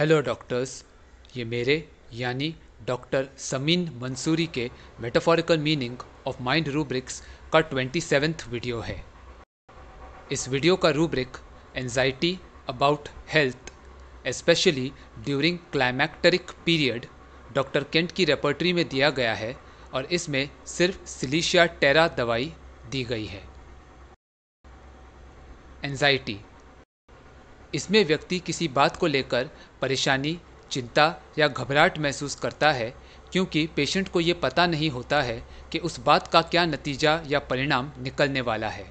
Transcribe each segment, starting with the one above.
hello doctors ये मेरे यानी डॉक्टर समीन मंसूरी के metaphorical meaning of mind rubrics का ट्वेंटी सेवेंथ वीडियो है इस वीडियो का rubric anxiety about health especially during climacteric period doctor Kent की रेपर्टरी में दिया गया है और इसमें सिर्फ सिलीशिया टेरा दवाई दी गई है एनजाइटी इसमें व्यक्ति किसी बात को लेकर परेशानी चिंता या घबराहट महसूस करता है क्योंकि पेशेंट को ये पता नहीं होता है कि उस बात का क्या नतीजा या परिणाम निकलने वाला है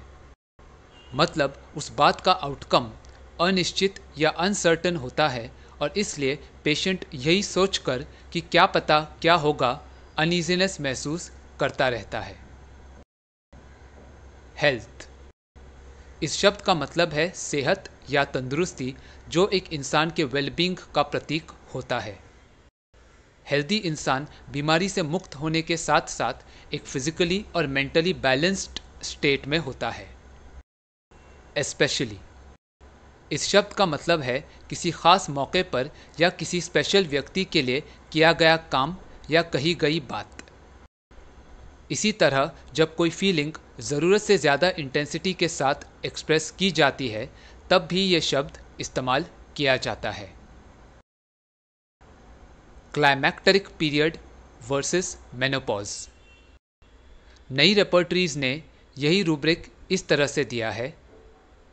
मतलब उस बात का आउटकम अनिश्चित या अनसर्टन होता है और इसलिए पेशेंट यही सोचकर कि क्या पता क्या होगा अनइजीनेस महसूस करता रहता है हेल्थ इस शब्द का मतलब है सेहत या तंदुरुस्ती जो एक इंसान के वेलबींग का प्रतीक होता है हेल्दी इंसान बीमारी से मुक्त होने के साथ साथ एक फिजिकली और मेंटली बैलेंस्ड स्टेट में होता है स्पेशली इस शब्द का मतलब है किसी खास मौके पर या किसी स्पेशल व्यक्ति के लिए किया गया काम या कही गई बात इसी तरह जब कोई फीलिंग ज़रूरत से ज़्यादा इंटेंसिटी के साथ एक्सप्रेस की जाती है तब भी यह शब्द इस्तेमाल किया जाता है क्लाइमैक्टरिक पीरियड वर्सेस मेनोपॉज नई रेपर्टरीज ने यही रूब्रिक इस तरह से दिया है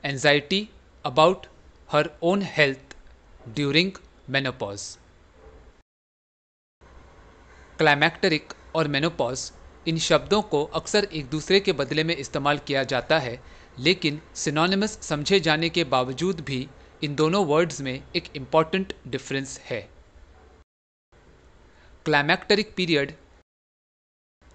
anxiety about her own health during menopause climacteric और मेनोपॉज इन शब्दों को अक्सर एक दूसरे के बदले में इस्तेमाल किया जाता है लेकिन सिनोनिमस समझे जाने के बावजूद भी इन दोनों वर्ड्स में एक इम्पॉर्टेंट डिफरेंस है क्लाइमैक्टरिक पीरियड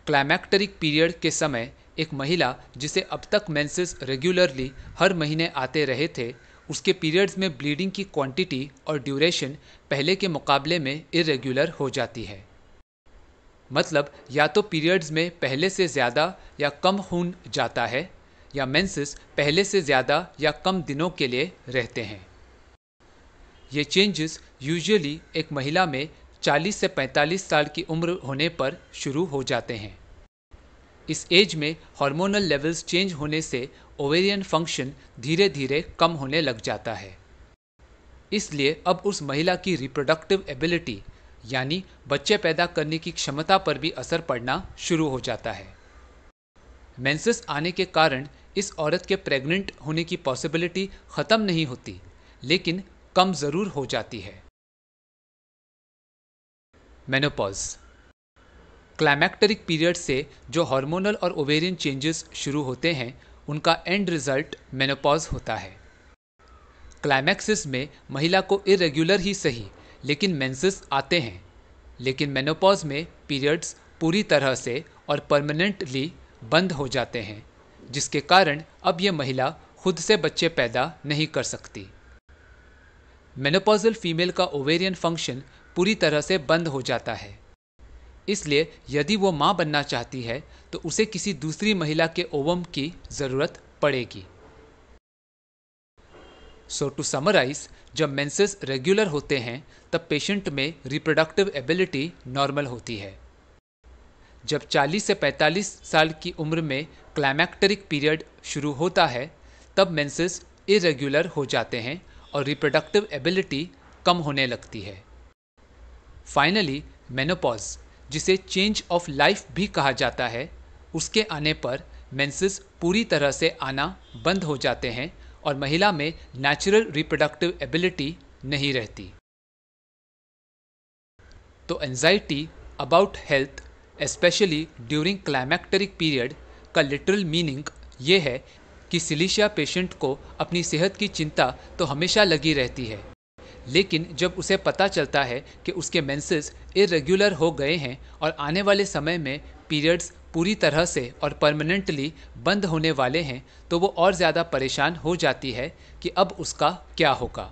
क्लाइमैक्टरिक पीरियड के समय एक महिला जिसे अब तक मेंसेस रेगुलरली हर महीने आते रहे थे उसके पीरियड्स में ब्लीडिंग की क्वांटिटी और ड्यूरेशन पहले के मुकाबले में इरेगुलर हो जाती है मतलब या तो पीरियड्स में पहले से ज़्यादा या कम खून जाता है या मेंसेस पहले से ज़्यादा या कम दिनों के लिए रहते हैं ये चेंजेस यूजुअली एक महिला में 40 से 45 साल की उम्र होने पर शुरू हो जाते हैं इस एज में हार्मोनल लेवल्स चेंज होने से ओवेरियन फंक्शन धीरे धीरे कम होने लग जाता है इसलिए अब उस महिला की रिप्रोडक्टिव एबिलिटी यानी बच्चे पैदा करने की क्षमता पर भी असर पड़ना शुरू हो जाता है मेंसेस आने के कारण इस औरत के प्रेग्नेंट होने की पॉसिबिलिटी ख़त्म नहीं होती लेकिन कम ज़रूर हो जाती है मेनोपॉज क्लाइमैक्टरिक पीरियड से जो हार्मोनल और ओवेरियन चेंजेस शुरू होते हैं उनका एंड रिजल्ट मेनोपॉज होता है क्लाइमैक्सिस में महिला को इरेगुलर ही सही लेकिन मेंसेस आते हैं लेकिन मेनोपॉज में पीरियड्स पूरी तरह से और परमानेंटली बंद हो जाते हैं जिसके कारण अब यह महिला खुद से बच्चे पैदा नहीं कर सकती मेनोपॉजल फीमेल का ओवेरियन फंक्शन पूरी तरह से बंद हो जाता है इसलिए यदि वो माँ बनना चाहती है तो उसे किसी दूसरी महिला के ओवम की ज़रूरत पड़ेगी सो टू समराइज जब मेंसेस रेगुलर होते हैं तब पेशेंट में रिप्रोडक्टिव एबिलिटी नॉर्मल होती है जब 40 से 45 साल की उम्र में क्लाइमैक्टरिक पीरियड शुरू होता है तब मेंसेस इरेगुलर हो जाते हैं और रिप्रोडक्टिव एबिलिटी कम होने लगती है फाइनली मेनोपॉज जिसे चेंज ऑफ लाइफ भी कहा जाता है उसके आने पर मेंसेस पूरी तरह से आना बंद हो जाते हैं और महिला में नेचुरल रिप्रोडक्टिव एबिलिटी नहीं रहती तो anxiety about health especially during climacteric period का लिटरल मीनिंग ये है कि सिलिशिया पेशेंट को अपनी सेहत की चिंता तो हमेशा लगी रहती है लेकिन जब उसे पता चलता है कि उसके मेंसेस इरेगुलर हो गए हैं और आने वाले समय में पीरियड्स पूरी तरह से और परमानेंटली बंद होने वाले हैं तो वो और ज़्यादा परेशान हो जाती है कि अब उसका क्या होगा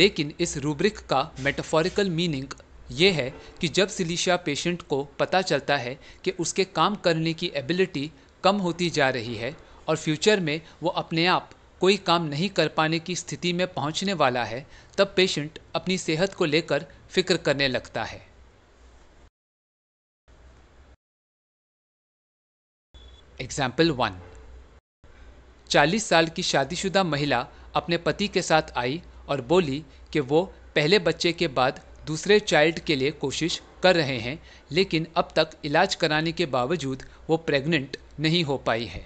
लेकिन इस रूब्रिक का मेटाफोरिकल मीनिंग ये है कि जब सिलीशिया पेशेंट को पता चलता है कि उसके काम करने की एबिलिटी कम होती जा रही है और फ्यूचर में वो अपने आप कोई काम नहीं कर पाने की स्थिति में पहुंचने वाला है तब पेशेंट अपनी सेहत को लेकर फिक्र करने लगता है एग्जाम्पल वन चालीस साल की शादीशुदा महिला अपने पति के साथ आई और बोली कि वो पहले बच्चे के बाद दूसरे चाइल्ड के लिए कोशिश कर रहे हैं लेकिन अब तक इलाज कराने के बावजूद वो प्रेग्नेंट नहीं हो पाई है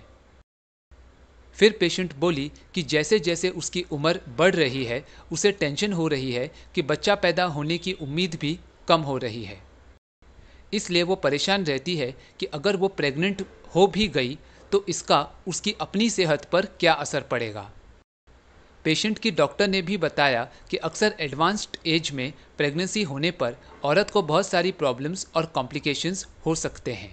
फिर पेशेंट बोली कि जैसे जैसे उसकी उम्र बढ़ रही है उसे टेंशन हो रही है कि बच्चा पैदा होने की उम्मीद भी कम हो रही है इसलिए वो परेशान रहती है कि अगर वो प्रेग्नेंट हो भी गई तो इसका उसकी अपनी सेहत पर क्या असर पड़ेगा पेशेंट की डॉक्टर ने भी बताया कि अक्सर एडवांस्ड एज में प्रेगनेंसी होने पर औरत को बहुत सारी प्रॉब्लम्स और कॉम्प्लिकेशंस हो सकते हैं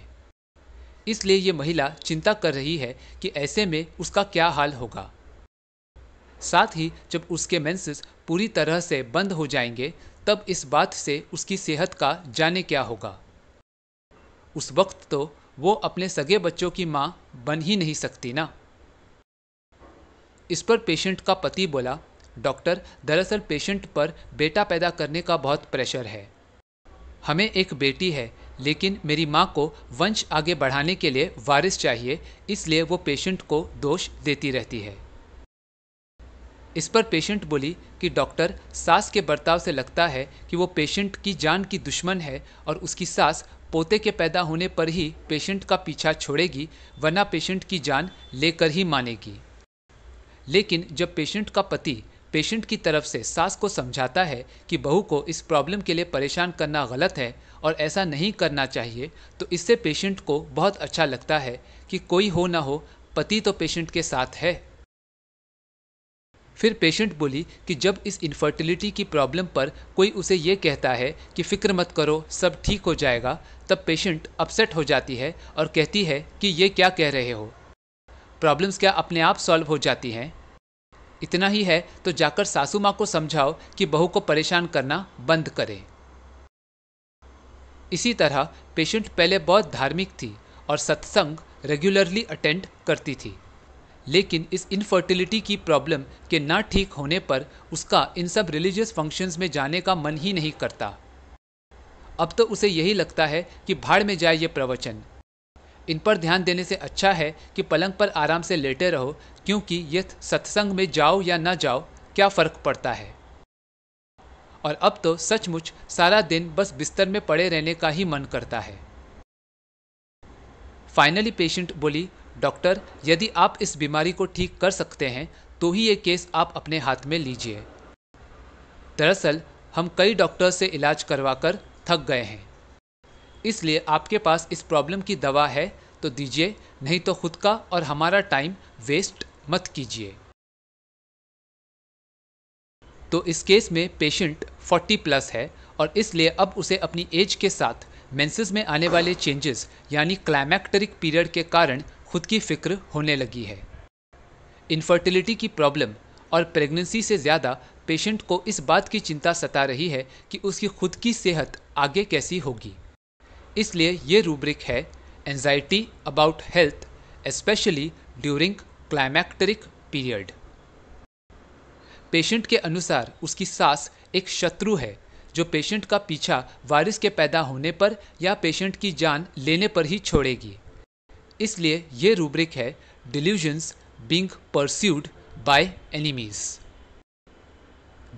इसलिए ये महिला चिंता कर रही है कि ऐसे में उसका क्या हाल होगा साथ ही जब उसके मेंसेस पूरी तरह से बंद हो जाएंगे तब इस बात से उसकी सेहत का जाने क्या होगा उस वक्त तो वो अपने सगे बच्चों की माँ बन ही नहीं सकती ना इस पर पेशेंट का पति बोला डॉक्टर दरअसल पेशेंट पर बेटा पैदा करने का बहुत प्रेशर है हमें एक बेटी है लेकिन मेरी माँ को वंश आगे बढ़ाने के लिए वारिस चाहिए इसलिए वो पेशेंट को दोष देती रहती है इस पर पेशेंट बोली कि डॉक्टर सास के बर्ताव से लगता है कि वो पेशेंट की जान की दुश्मन है और उसकी सास पोते के पैदा होने पर ही पेशेंट का पीछा छोड़ेगी वरना पेशेंट की जान लेकर ही मानेगी लेकिन जब पेशेंट का पति पेशेंट की तरफ से सास को समझाता है कि बहू को इस प्रॉब्लम के लिए परेशान करना गलत है और ऐसा नहीं करना चाहिए तो इससे पेशेंट को बहुत अच्छा लगता है कि कोई हो ना हो पति तो पेशेंट के साथ है फिर पेशेंट बोली कि जब इस इनफर्टिलिटी की प्रॉब्लम पर कोई उसे ये कहता है कि फ़िक्र मत करो सब ठीक हो जाएगा तब पेशेंट अपसेट हो जाती है और कहती है कि ये क्या कह रहे हो प्रॉब्लम्स क्या अपने आप सॉल्व हो जाती हैं इतना ही है तो जाकर सासू माँ को समझाओ कि बहू को परेशान करना बंद करें इसी तरह पेशेंट पहले बहुत धार्मिक थी और सत्संग रेगुलरली अटेंड करती थी लेकिन इस इनफर्टिलिटी की प्रॉब्लम के ना ठीक होने पर उसका इन सब रिलीजियस फंक्शंस में जाने का मन ही नहीं करता अब तो उसे यही लगता है कि भाड़ में जाए ये प्रवचन इन पर ध्यान देने से अच्छा है कि पलंग पर आराम से लेटे रहो क्योंकि ये सत्संग में जाओ या ना जाओ क्या फ़र्क पड़ता है और अब तो सचमुच सारा दिन बस बिस्तर में पड़े रहने का ही मन करता है फाइनली पेशेंट बोली डॉक्टर यदि आप इस बीमारी को ठीक कर सकते हैं तो ही ये केस आप अपने हाथ में लीजिए दरअसल हम कई डॉक्टर से इलाज करवाकर थक गए हैं इसलिए आपके पास इस प्रॉब्लम की दवा है तो दीजिए नहीं तो खुद का और हमारा टाइम वेस्ट मत कीजिए तो इस केस में पेशेंट 40 प्लस है और इसलिए अब उसे अपनी एज के साथ मेंसेस में आने वाले चेंजेस यानी क्लाइमैक्टरिक पीरियड के कारण खुद की फिक्र होने लगी है इनफर्टिलिटी की प्रॉब्लम और प्रेगनेंसी से ज़्यादा पेशेंट को इस बात की चिंता सता रही है कि उसकी खुद की सेहत आगे कैसी होगी इसलिए ये रूब्रिक है anxiety about health specially during climacteric period patient के अनुसार उसकी सांस एक शत्रु है जो पेशेंट का पीछा वायरस के पैदा होने पर या पेशेंट की जान लेने पर ही छोड़ेगी इसलिए ये रूब्रिक है delusions being pursued by enemies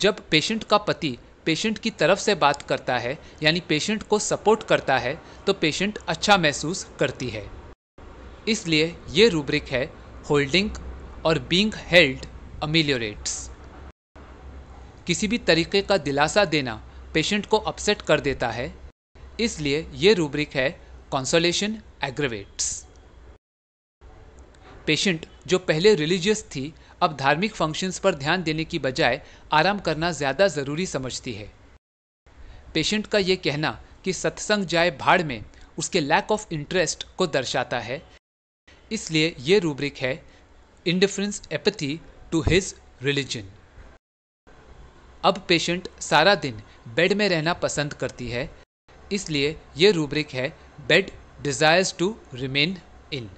जब पेशेंट का पति पेशेंट की तरफ से बात करता है यानी पेशेंट को सपोर्ट करता है तो पेशेंट अच्छा महसूस करती है इसलिए ये रूब्रिक है होल्डिंग और बींग हेल्ड अमिलोरेट्स किसी भी तरीके का दिलासा देना पेशेंट को अपसेट कर देता है इसलिए ये रूब्रिक है कॉन्सोलेशन एग्रवेट्स पेशेंट जो पहले रिलीजियस थी अब धार्मिक फंक्शंस पर ध्यान देने की बजाय आराम करना ज़्यादा ज़रूरी समझती है पेशेंट का ये कहना कि सत्संग जाए भाड़ में उसके लैक ऑफ इंटरेस्ट को दर्शाता है इसलिए ये रूब्रिक है indifference apathy to his religion अब पेशेंट सारा दिन बेड में रहना पसंद करती है इसलिए ये रूब्रिक है bed desires to remain in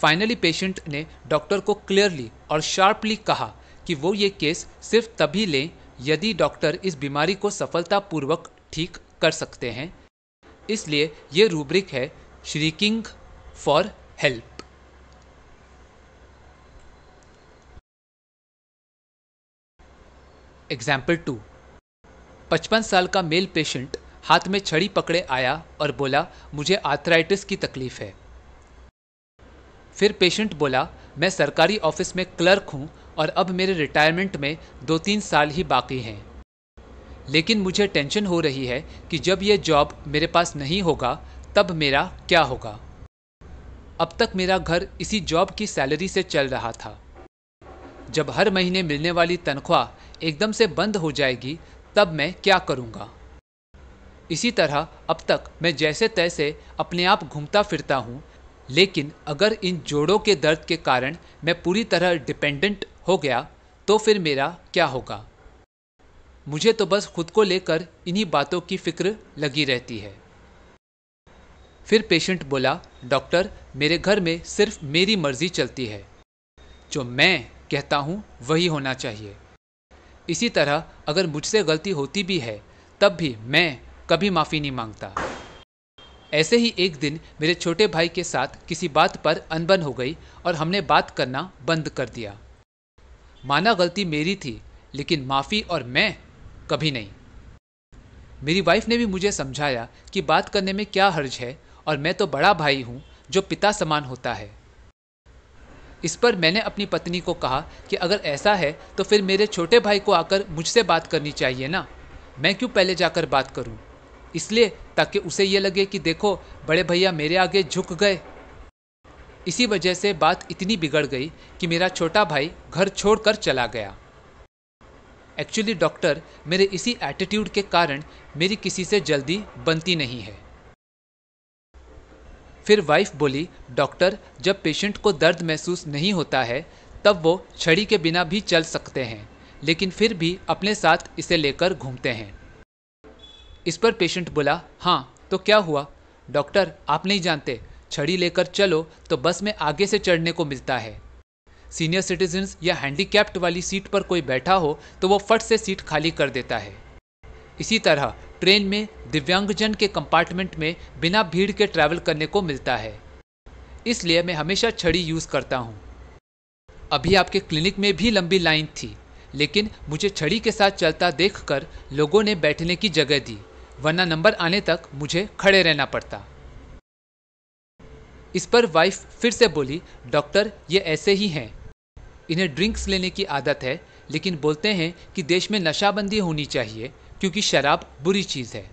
finally patient ने डॉक्टर को क्लियरली और शार्पली कहा कि वो ये केस सिर्फ तभी लें यदि डॉक्टर इस बीमारी को सफलतापूर्वक ठीक कर सकते हैं इसलिए ये रूब्रिक है shrieking for help example two पचपन साल का मेल पेशेंट हाथ में छड़ी पकड़े आया और बोला मुझे आर्थराइटिस की तकलीफ है फिर पेशेंट बोला मैं सरकारी ऑफिस में क्लर्क हूँ और अब मेरे रिटायरमेंट में दो तीन साल ही बाकी हैं लेकिन मुझे टेंशन हो रही है कि जब यह जॉब मेरे पास नहीं होगा तब मेरा क्या होगा अब तक मेरा घर इसी जॉब की सैलरी से चल रहा था जब हर महीने मिलने वाली तनख्वाह एकदम से बंद हो जाएगी तब मैं क्या करूँगा इसी तरह अब तक मैं जैसे तैसे अपने आप घूमता फिरता हूँ लेकिन अगर इन जोड़ों के दर्द के कारण मैं पूरी तरह डिपेंडेंट हो गया तो फिर मेरा क्या होगा मुझे तो बस खुद को लेकर इन्हीं बातों की फिक्र लगी रहती है फिर पेशेंट बोला डॉक्टर मेरे घर में सिर्फ मेरी मर्जी चलती है जो मैं कहता हूँ वही होना चाहिए इसी तरह अगर मुझसे गलती होती भी है तब भी मैं कभी माफ़ी नहीं मांगता ऐसे ही एक दिन मेरे छोटे भाई के साथ किसी बात पर अनबन हो गई और हमने बात करना बंद कर दिया माना गलती मेरी थी लेकिन माफ़ी और मैं कभी नहीं मेरी वाइफ ने भी मुझे समझाया कि बात करने में क्या हर्ज है और मैं तो बड़ा भाई हूँ जो पिता समान होता है इस पर मैंने अपनी पत्नी को कहा कि अगर ऐसा है तो फिर मेरे छोटे भाई को आकर मुझसे बात करनी चाहिए ना मैं क्यों पहले जाकर बात करूं इसलिए ताकि उसे ये लगे कि देखो बड़े भैया मेरे आगे झुक गए इसी वजह से बात इतनी बिगड़ गई कि मेरा छोटा भाई घर छोड़कर चला गया एक्चुअली डॉक्टर मेरे इसी एटीट्यूड के कारण मेरी किसी से जल्दी बनती नहीं है फिर वाइफ बोली डॉक्टर जब पेशेंट को दर्द महसूस नहीं होता है तब वो छड़ी के बिना भी चल सकते हैं लेकिन फिर भी अपने साथ इसे लेकर घूमते हैं इस पर पेशेंट बोला हाँ तो क्या हुआ डॉक्टर आप नहीं जानते छड़ी लेकर चलो तो बस में आगे से चढ़ने को मिलता है सीनियर सिटीजन्स या हैंडीकैप्ड वाली सीट पर कोई बैठा हो तो वो फट से सीट खाली कर देता है इसी तरह ट्रेन में दिव्यांगजन के कंपार्टमेंट में बिना भीड़ के ट्रैवल करने को मिलता है इसलिए मैं हमेशा छड़ी यूज़ करता हूँ अभी आपके क्लिनिक में भी लंबी लाइन थी लेकिन मुझे छड़ी के साथ चलता देखकर लोगों ने बैठने की जगह दी वरना नंबर आने तक मुझे खड़े रहना पड़ता इस पर वाइफ फिर से बोली डॉक्टर ये ऐसे ही हैं इन्हें ड्रिंक्स लेने की आदत है लेकिन बोलते हैं कि देश में नशाबंदी होनी चाहिए क्योंकि शराब बुरी चीज़ है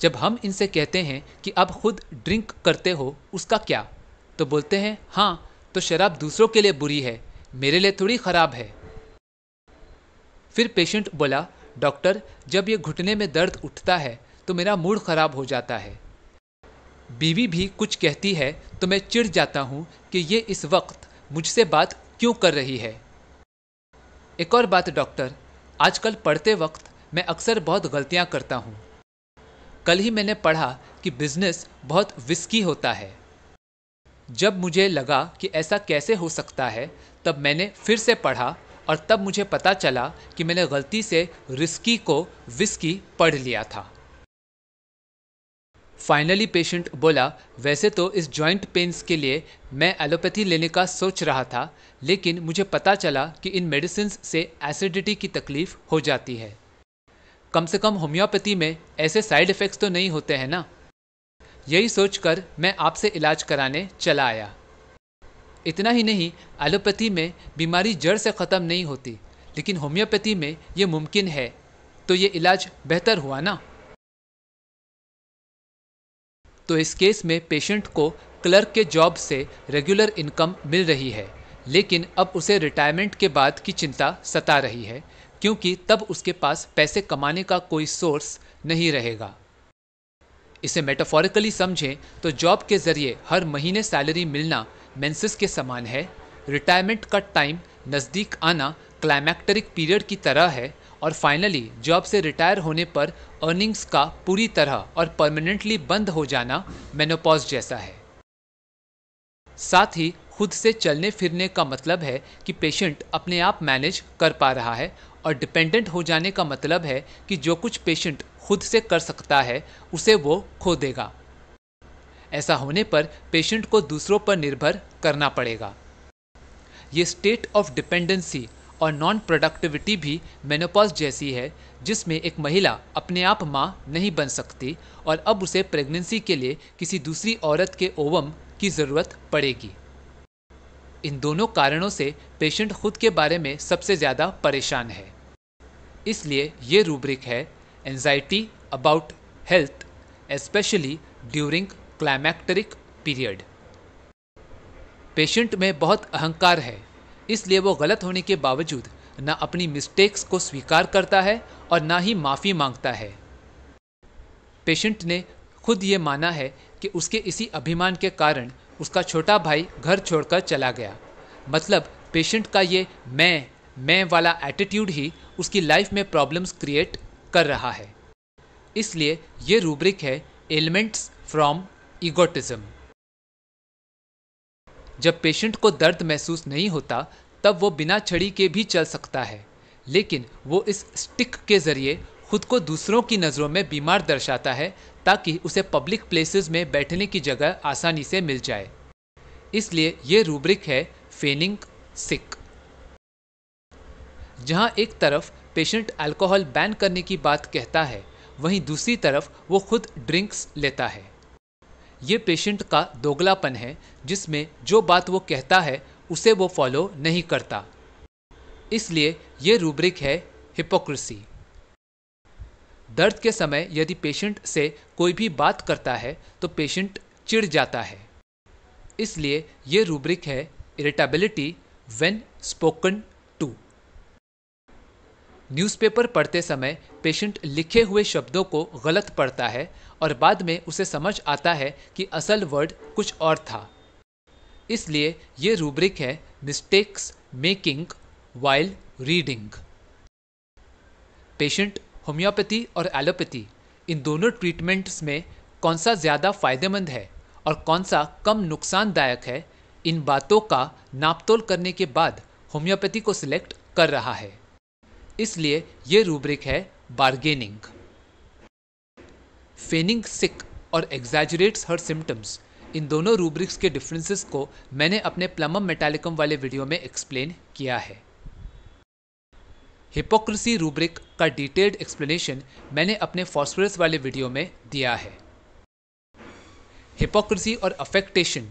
जब हम इनसे कहते हैं कि अब खुद ड्रिंक करते हो उसका क्या तो बोलते हैं हाँ तो शराब दूसरों के लिए बुरी है मेरे लिए थोड़ी ख़राब है फिर पेशेंट बोला डॉक्टर जब ये घुटने में दर्द उठता है तो मेरा मूड ख़राब हो जाता है बीवी भी कुछ कहती है तो मैं चिढ़ जाता हूँ कि ये इस वक्त मुझसे बात क्यों कर रही है एक और बात डॉक्टर आजकल पढ़ते वक्त मैं अक्सर बहुत गलतियाँ करता हूँ कल ही मैंने पढ़ा कि बिजनेस बहुत विस्की होता है जब मुझे लगा कि ऐसा कैसे हो सकता है तब मैंने फिर से पढ़ा और तब मुझे पता चला कि मैंने गलती से रिस्की को विस्की पढ़ लिया था फाइनली पेशेंट बोला वैसे तो इस जॉइंट पेन्स के लिए मैं एलोपैथी लेने का सोच रहा था लेकिन मुझे पता चला कि इन मेडिसिन से एसिडिटी की तकलीफ हो जाती है कम से कम होम्योपैथी में ऐसे साइड इफ़ेक्ट्स तो नहीं होते हैं ना यही सोचकर मैं आपसे इलाज कराने चला आया इतना ही नहीं एलोपैथी में बीमारी जड़ से ख़त्म नहीं होती लेकिन होम्योपैथी में ये मुमकिन है तो ये इलाज बेहतर हुआ ना तो इस केस में पेशेंट को क्लर्क के जॉब से रेगुलर इनकम मिल रही है लेकिन अब उसे रिटायरमेंट के बाद की चिंता सता रही है क्योंकि तब उसके पास पैसे कमाने का कोई सोर्स नहीं रहेगा इसे मेटाफोरिकली समझें तो जॉब के ज़रिए हर महीने सैलरी मिलना मेंसेस के समान है रिटायरमेंट का टाइम नज़दीक आना क्लाइमैक्टरिक पीरियड की तरह है और फाइनली जॉब से रिटायर होने पर अर्निंग्स का पूरी तरह और परमानेंटली बंद हो जाना मेनोपॉज जैसा है साथ ही खुद से चलने फिरने का मतलब है कि पेशेंट अपने आप मैनेज कर पा रहा है और डिपेंडेंट हो जाने का मतलब है कि जो कुछ पेशेंट खुद से कर सकता है उसे वो खो देगा ऐसा होने पर पेशेंट को दूसरों पर निर्भर करना पड़ेगा ये स्टेट ऑफ डिपेंडेंसी और नॉन प्रोडक्टिविटी भी मेनोपॉज जैसी है जिसमें एक महिला अपने आप माँ नहीं बन सकती और अब उसे प्रेगनेंसी के लिए किसी दूसरी औरत के ओवम की ज़रूरत पड़ेगी इन दोनों कारणों से पेशेंट खुद के बारे में सबसे ज़्यादा परेशान है इसलिए ये रूब्रिक है anxiety about health specially during climacteric period patient में बहुत अहंकार है इसलिए वो गलत होने के बावजूद ना अपनी मिस्टेक्स को स्वीकार करता है और ना ही माफ़ी मांगता है पेशेंट ने खुद ये माना है कि उसके इसी अभिमान के कारण उसका छोटा भाई घर छोड़कर चला गया मतलब पेशेंट का ये मैं मैं वाला एटीट्यूड ही उसकी लाइफ में प्रॉब्लम्स क्रिएट कर रहा है इसलिए ये रूब्रिक है एलिमेंट्स फ्रॉम ईगोटिज्म जब पेशेंट को दर्द महसूस नहीं होता तब वो बिना छड़ी के भी चल सकता है लेकिन वो इस स्टिक के ज़रिए खुद को दूसरों की नज़रों में बीमार दर्शाता है ताकि उसे पब्लिक प्लेसेस में बैठने की जगह आसानी से मिल जाए इसलिए ये रूब्रिक है फेनिंग सिक जहाँ एक तरफ पेशेंट अल्कोहल बैन करने की बात कहता है वहीं दूसरी तरफ वो खुद ड्रिंक्स लेता है ये पेशेंट का दोगलापन है जिसमें जो बात वो कहता है उसे वो फॉलो नहीं करता इसलिए ये रूब्रिक है हिपोक्रेसी दर्द के समय यदि पेशेंट से कोई भी बात करता है तो पेशेंट चिढ़ जाता है इसलिए ये रूब्रिक है इरिटेबिलिटी वेन स्पोकन न्यूज़पेपर पढ़ते समय पेशेंट लिखे हुए शब्दों को गलत पढ़ता है और बाद में उसे समझ आता है कि असल वर्ड कुछ और था इसलिए ये रूब्रिक है mistakes making while reading patient homoeopathy और एलोपैथी इन दोनों ट्रीटमेंट्स में कौन सा ज़्यादा फायदेमंद है और कौन सा कम नुकसानदायक है इन बातों का नापतोल करने के बाद होम्योपैथी को सिलेक्ट कर रहा है इसलिए ये रूब्रिक है बार्गेनिंग फेनिंग सिक और एग्जैजरेट्स हर सिम्टम्स इन दोनों रूब्रिक्स के डिफरेंसेस को मैंने अपने प्लमम मेटालिकम वाले वीडियो में एक्सप्लेन किया है हिपोक्रेसी रूब्रिक का डिटेल्ड एक्सप्लेनेशन मैंने अपने फॉस्फोरस वाले वीडियो में दिया है हिपोक्रेसी और अफेक्टेशन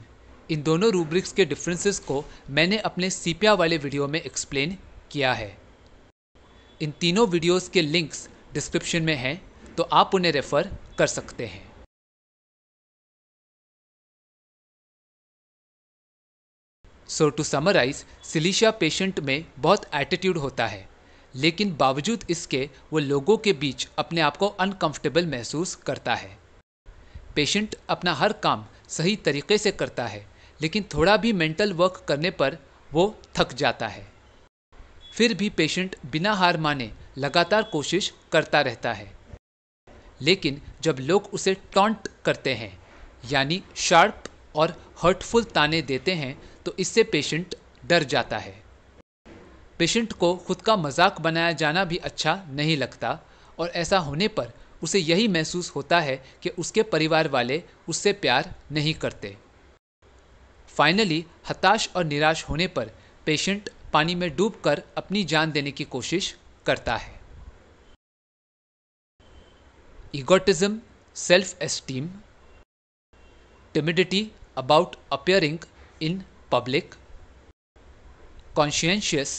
इन दोनों रूब्रिक्स के डिफरेंसेस को मैंने अपने सीपिया वाले वीडियो में एक्सप्लेन किया है इन तीनों वीडियोस के लिंक्स डिस्क्रिप्शन में हैं तो आप उन्हें रेफ़र कर सकते हैं so to summarise Silicea patient में बहुत एटीट्यूड होता है लेकिन बावजूद इसके वो लोगों के बीच अपने आप को अनकंफर्टेबल महसूस करता है पेशेंट अपना हर काम सही तरीके से करता है लेकिन थोड़ा भी मेंटल वर्क करने पर वो थक जाता है फिर भी पेशेंट बिना हार माने लगातार कोशिश करता रहता है लेकिन जब लोग उसे टॉन्ट करते हैं यानी शार्प और हर्टफुल ताने देते हैं तो इससे पेशेंट डर जाता है पेशेंट को खुद का मजाक बनाया जाना भी अच्छा नहीं लगता और ऐसा होने पर उसे यही महसूस होता है कि उसके परिवार वाले उससे प्यार नहीं करते फाइनली हताश और निराश होने पर पेशेंट पानी में कर अपनी जान देने की कोशिश करता है egotism self esteem timidity about appearing in public conscientious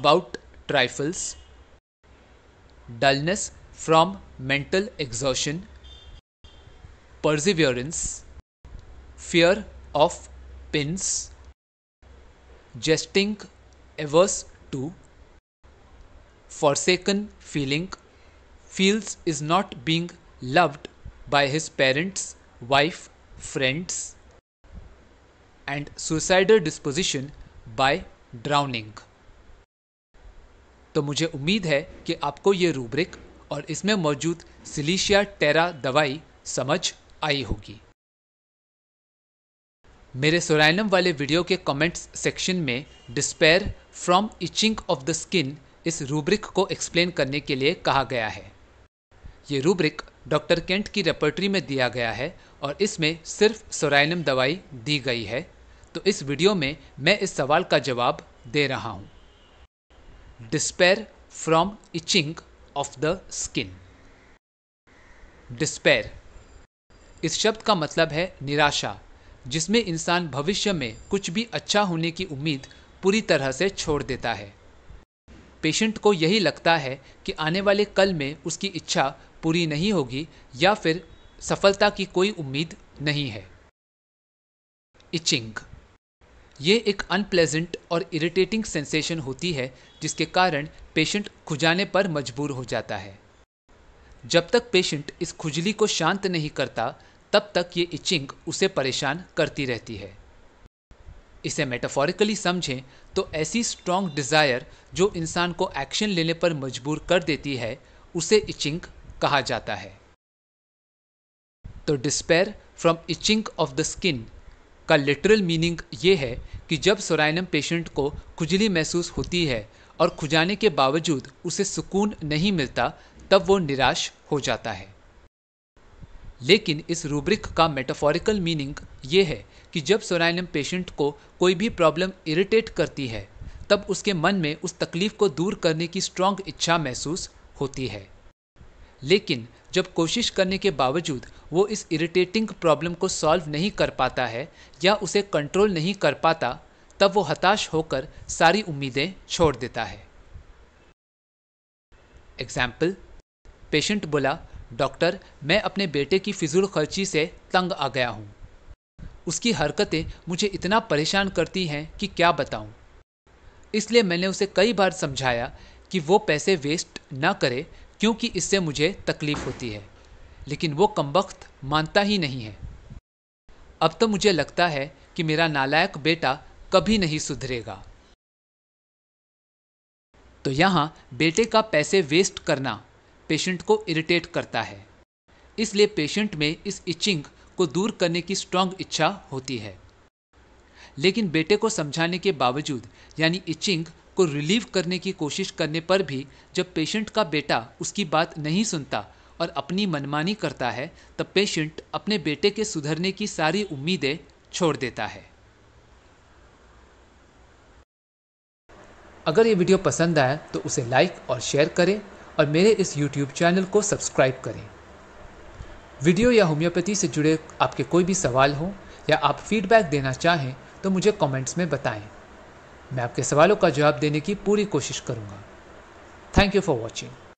about trifles dullness from mental exhaustion perseverance fear of pins jesting averse to forsaken feeling feels is not being loved by his parents wife friends and suicidal disposition by drowning तो मुझे उम्मीद है कि आपको ये rubric और इसमें मौजूद सिलीशिया टेरा दवाई समझ आई होगी मेरे सोरायनम वाले वीडियो के कमेंट्स सेक्शन में despair from itching of the skin इस रूब्रिक को एक्सप्लेन करने के लिए कहा गया है ये रूब्रिक डॉक्टर केंट की रेपर्टरी में दिया गया है और इसमें सिर्फ सोराइनम दवाई दी गई है तो इस वीडियो में मैं इस सवाल का जवाब दे रहा हूँ despair from itching of the skin despair इस शब्द का मतलब है निराशा जिसमें इंसान भविष्य में कुछ भी अच्छा होने की उम्मीद पूरी तरह से छोड़ देता है पेशेंट को यही लगता है कि आने वाले कल में उसकी इच्छा पूरी नहीं होगी या फिर सफलता की कोई उम्मीद नहीं है इचिंग ये एक अनप्लेजेंट और इरिटेटिंग सेंसेशन होती है जिसके कारण पेशेंट खुजाने पर मजबूर हो जाता है जब तक पेशेंट इस खुजली को शांत नहीं करता तब तक ये इचिंग उसे परेशान करती रहती है इसे मेटाफोरिकली समझें तो ऐसी स्ट्रॉन्ग डिज़ायर जो इंसान को एक्शन लेने पर मजबूर कर देती है उसे इचिंग कहा जाता है तो despair from itching of the skin का लिटरल मीनिंग ये है कि जब सोराइनम पेशेंट को खुजली महसूस होती है और खुजाने के बावजूद उसे सुकून नहीं मिलता तब वो निराश हो जाता है लेकिन इस रूब्रिक का मेटाफोरिकल मीनिंग ये है कि जब सोनाइनम पेशेंट को कोई भी प्रॉब्लम इरिटेट करती है तब उसके मन में उस तकलीफ को दूर करने की स्ट्रॉन्ग इच्छा महसूस होती है लेकिन जब कोशिश करने के बावजूद वो इस इरिटेटिंग प्रॉब्लम को सॉल्व नहीं कर पाता है या उसे कंट्रोल नहीं कर पाता तब वो हताश होकर सारी उम्मीदें छोड़ देता है एग्जाम्पल पेशेंट बोला डॉक्टर मैं अपने बेटे की फिजूल खर्ची से तंग आ गया हूँ उसकी हरकतें मुझे इतना परेशान करती हैं कि क्या बताऊँ इसलिए मैंने उसे कई बार समझाया कि वो पैसे वेस्ट ना करे क्योंकि इससे मुझे तकलीफ़ होती है लेकिन वो कमबख्त मानता ही नहीं है अब तो मुझे लगता है कि मेरा नालायक बेटा कभी नहीं सुधरेगा तो यहाँ बेटे का पैसे वेस्ट करना पेशेंट को इरिटेट करता है इसलिए पेशेंट में इस इचिंग को दूर करने की स्ट्रांग इच्छा होती है लेकिन बेटे को समझाने के बावजूद यानी इचिंग को रिलीव करने की कोशिश करने पर भी जब पेशेंट का बेटा उसकी बात नहीं सुनता और अपनी मनमानी करता है तब पेशेंट अपने बेटे के सुधरने की सारी उम्मीदें छोड़ देता है अगर ये वीडियो पसंद आए तो उसे लाइक और शेयर करें और मेरे इस YouTube चैनल को सब्सक्राइब करें वीडियो या होम्योपैथी से जुड़े आपके कोई भी सवाल हो या आप फीडबैक देना चाहें तो मुझे कमेंट्स में बताएं मैं आपके सवालों का जवाब देने की पूरी कोशिश करूँगा थैंक यू फॉर वॉचिंग